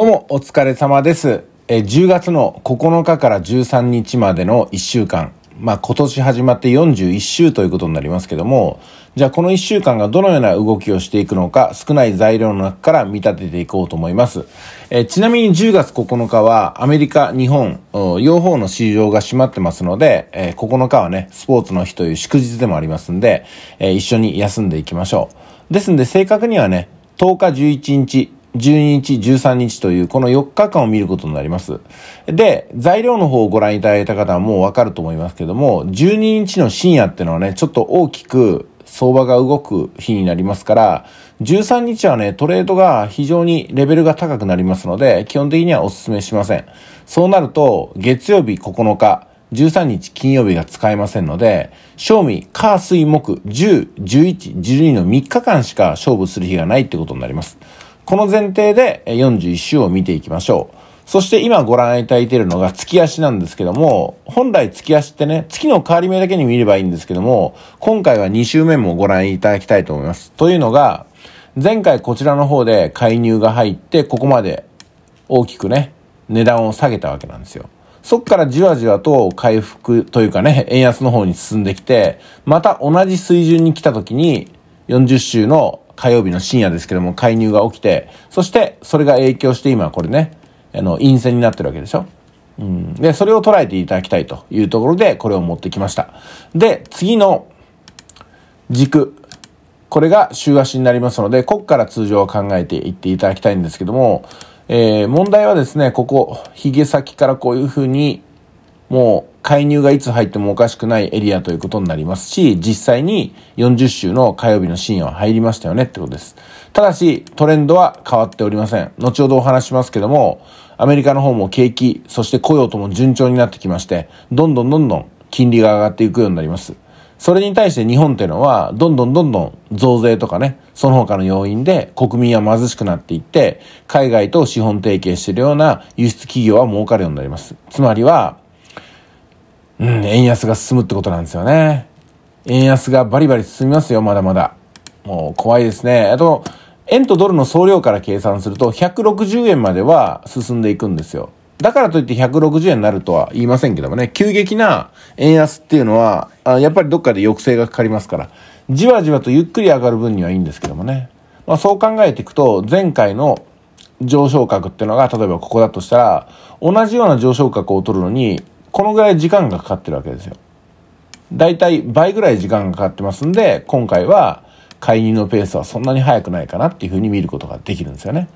どうも、お疲れ様です。え10月の9日から13日までの1週間、まあ今年始まって41週ということになりますけども、じゃあこの1週間がどのような動きをしていくのか、少ない材料の中から見立てていこうと思います。えちなみに10月9日はアメリカ、日本、両方の市場が閉まってますので、え9日はね、スポーツの日という祝日でもありますんで、え一緒に休んでいきましょう。ですんで正確にはね、10日11日、12日、13日という、この4日間を見ることになります。で、材料の方をご覧いただいた方はもうわかると思いますけども、12日の深夜っていうのはね、ちょっと大きく相場が動く日になりますから、13日はね、トレードが非常にレベルが高くなりますので、基本的にはお勧めしません。そうなると、月曜日9日、13日金曜日が使えませんので、賞味、火、水、木、10、11、12の3日間しか勝負する日がないってことになります。この前提で41週を見ていきましょう。そして今ご覧いただいているのが月足なんですけども、本来月足ってね、月の変わり目だけに見ればいいんですけども、今回は2週目もご覧いただきたいと思います。というのが、前回こちらの方で介入が入って、ここまで大きくね、値段を下げたわけなんですよ。そっからじわじわと回復というかね、円安の方に進んできて、また同じ水準に来た時に、40週の火曜日の深夜ですけども、介入が起きて、そしてそれが影響して今これね、あの、陰線になってるわけでしょ。うん。で、それを捉えていただきたいというところで、これを持ってきました。で、次の軸。これが週足になりますので、ここから通常は考えていっていただきたいんですけども、えー、問題はですね、ここ、髭先からこういうふうに、もう介入がいつ入ってもおかしくないエリアということになりますし、実際に40週の火曜日の深夜は入りましたよねってことです。ただし、トレンドは変わっておりません。後ほどお話しますけども、アメリカの方も景気、そして雇用とも順調になってきまして、どんどんどんどん金利が上がっていくようになります。それに対して日本っていうのは、どんどんどんどん増税とかね、その他の要因で国民は貧しくなっていって、海外と資本提携しているような輸出企業は儲かるようになります。つまりは、うん、円安が進むってことなんですよね。円安がバリバリ進みますよ、まだまだ。もう怖いですね。あと、円とドルの総量から計算すると、160円までは進んでいくんですよ。だからといって160円になるとは言いませんけどもね、急激な円安っていうのは、あやっぱりどっかで抑制がかかりますから、じわじわとゆっくり上がる分にはいいんですけどもね。まあ、そう考えていくと、前回の上昇角っていうのが、例えばここだとしたら、同じような上昇角を取るのに、このぐらい時間がかかってるわけですよ。だいたい倍ぐらい時間がかかってますんで、今回は介入のペースはそんなに速くないかなっていうふうに見ることができるんですよね。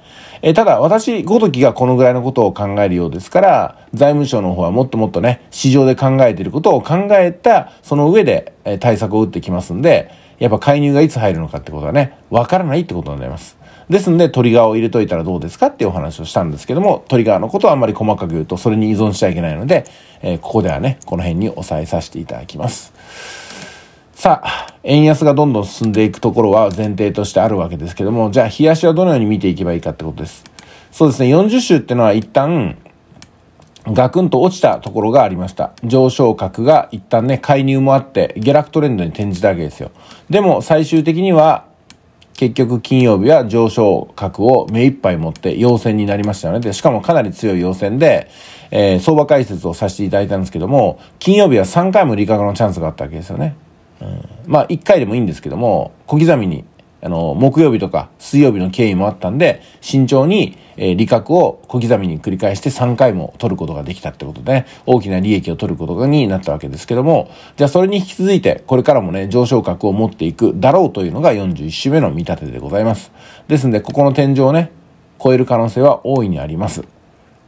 えー、ただ私ごときがこのぐらいのことを考えるようですから、財務省の方はもっともっとね、市場で考えていることを考えた、その上で、え対策を打ってきますんで、やっぱ介入がいつ入るのかってことはね、わからないってことになります。ですんでトリガーを入れといたらどうですかっていうお話をしたんですけども、トリガーのことはあんまり細かく言うとそれに依存しちゃいけないので、えー、ここではね、この辺に押さえさせていただきます。さあ、円安がどんどん進んでいくところは前提としてあるわけですけども、じゃあ、冷やしはどのように見ていけばいいかってことです。そうですね、40週ってのは一旦、ガクンと落ちたところがありました。上昇角が一旦ね、介入もあって、下落トレンドに転じたわけですよ。でも、最終的には、結局金曜日は上昇角を目いっぱい持って陽線になりましたよね。で、しかもかなり強い陽線で、えー、相場解説をさせていただいたんですけども、金曜日は3回も利確のチャンスがあったわけですよね。うん、まあ、1回でもいいんですけども、小刻みにあの、木曜日とか水曜日の経緯もあったんで、慎重に、えー、利確を小刻みに繰り返して3回も取ることができたってことで、ね、大きな利益を取ることになったわけですけども、じゃあそれに引き続いて、これからもね、上昇角を持っていくだろうというのが41週目の見立てでございます。ですんで、ここの天井をね、超える可能性は大いにあります。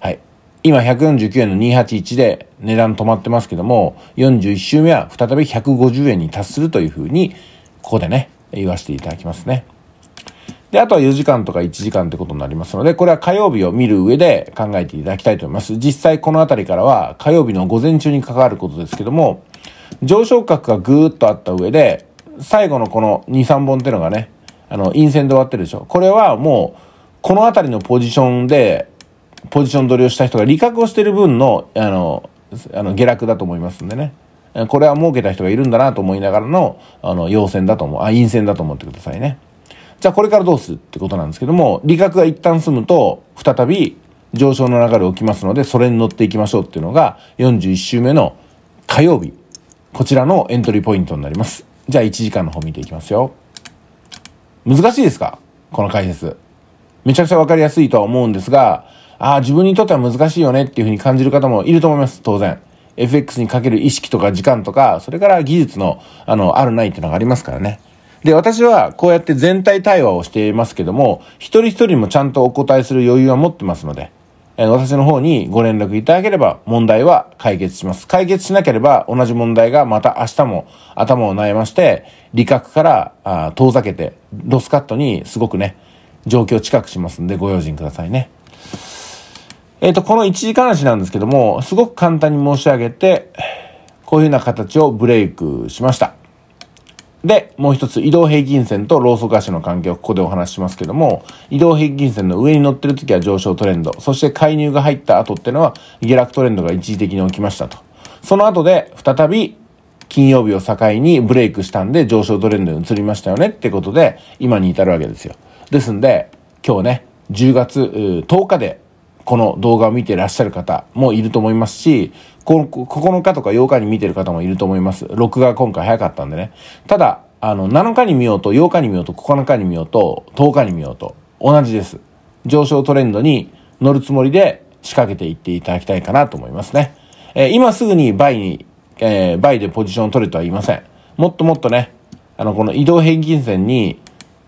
はい。今149円の281で値段止まってますけども、41週目は再び150円に達するというふうに、ここでね、言わせていただきますね。で、あとは4時間とか1時間ってことになりますので、これは火曜日を見る上で考えていただきたいと思います。実際この辺りからは火曜日の午前中に関わることですけども、上昇角がぐーっとあった上で、最後のこの2、3本っていうのがね、あの、陰線で終わってるでしょ。これはもう、この辺りのポジションで、ポジション取りをした人が利確をしてる分の、あの、あの下落だと思いますんでね。これは儲けた人がいるんだなと思いながらの、あの、陽線だと思う。あ、陰線だと思ってくださいね。じゃあこれからどうするってことなんですけども、利確が一旦済むと、再び上昇の流れ起きますので、それに乗っていきましょうっていうのが、41週目の火曜日。こちらのエントリーポイントになります。じゃあ1時間の方見ていきますよ。難しいですかこの解説。めちゃくちゃわかりやすいとは思うんですが、ああ、自分にとっては難しいよねっていうふうに感じる方もいると思います。当然。FX にかける意識とか時間とか、それから技術の、あの、あるないっていうのがありますからね。で、私はこうやって全体対話をしていますけども、一人一人もちゃんとお答えする余裕は持ってますので、え私の方にご連絡いただければ問題は解決します。解決しなければ同じ問題がまた明日も頭を悩まして、理覚から遠ざけて、ロスカットにすごくね、状況近くしますんでご用心くださいね。えっ、ー、と、この一時間足なんですけども、すごく簡単に申し上げて、こういうふうな形をブレイクしました。で、もう一つ移動平均線とローソク足の関係をここでお話ししますけども、移動平均線の上に乗ってる時は上昇トレンド、そして介入が入った後っていうのは下落トレンドが一時的に起きましたと。その後で再び金曜日を境にブレイクしたんで上昇トレンドに移りましたよねってことで今に至るわけですよ。ですんで、今日ね、10月10日でこの動画を見てらっしゃる方もいると思いますし、9日とか8日に見てる方もいると思います。録画今回早かったんでね。ただ、あの、7日に見ようと、8日に見ようと、9日に見ようと、10日に見ようと、同じです。上昇トレンドに乗るつもりで仕掛けていっていただきたいかなと思いますね。えー、今すぐに倍に、えー、倍でポジション取れとは言いません。もっともっとね、あの、この移動平均線に、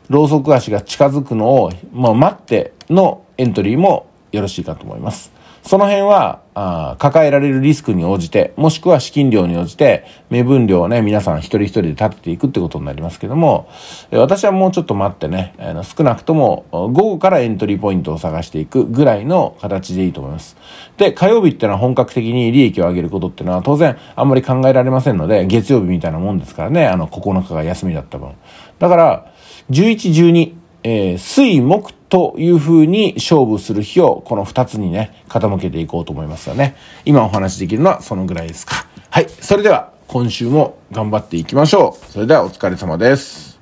ローソク足が近づくのを、まあ、待ってのエントリーもよろしいかと思います。その辺は、あ抱えられるリスクに応じて、もしくは資金量に応じて、目分量をね、皆さん一人一人で立てていくってことになりますけども、私はもうちょっと待ってね、あの少なくとも午後からエントリーポイントを探していくぐらいの形でいいと思います。で、火曜日ってのは本格的に利益を上げることってのは当然あんまり考えられませんので、月曜日みたいなもんですからね、あの9日が休みだった分。だから、11、12、えー、水木という風に勝負する日をこの2つにね、傾けていこうと思いますよね。今お話しできるのはそのぐらいですか。はい。それでは今週も頑張っていきましょう。それではお疲れ様です。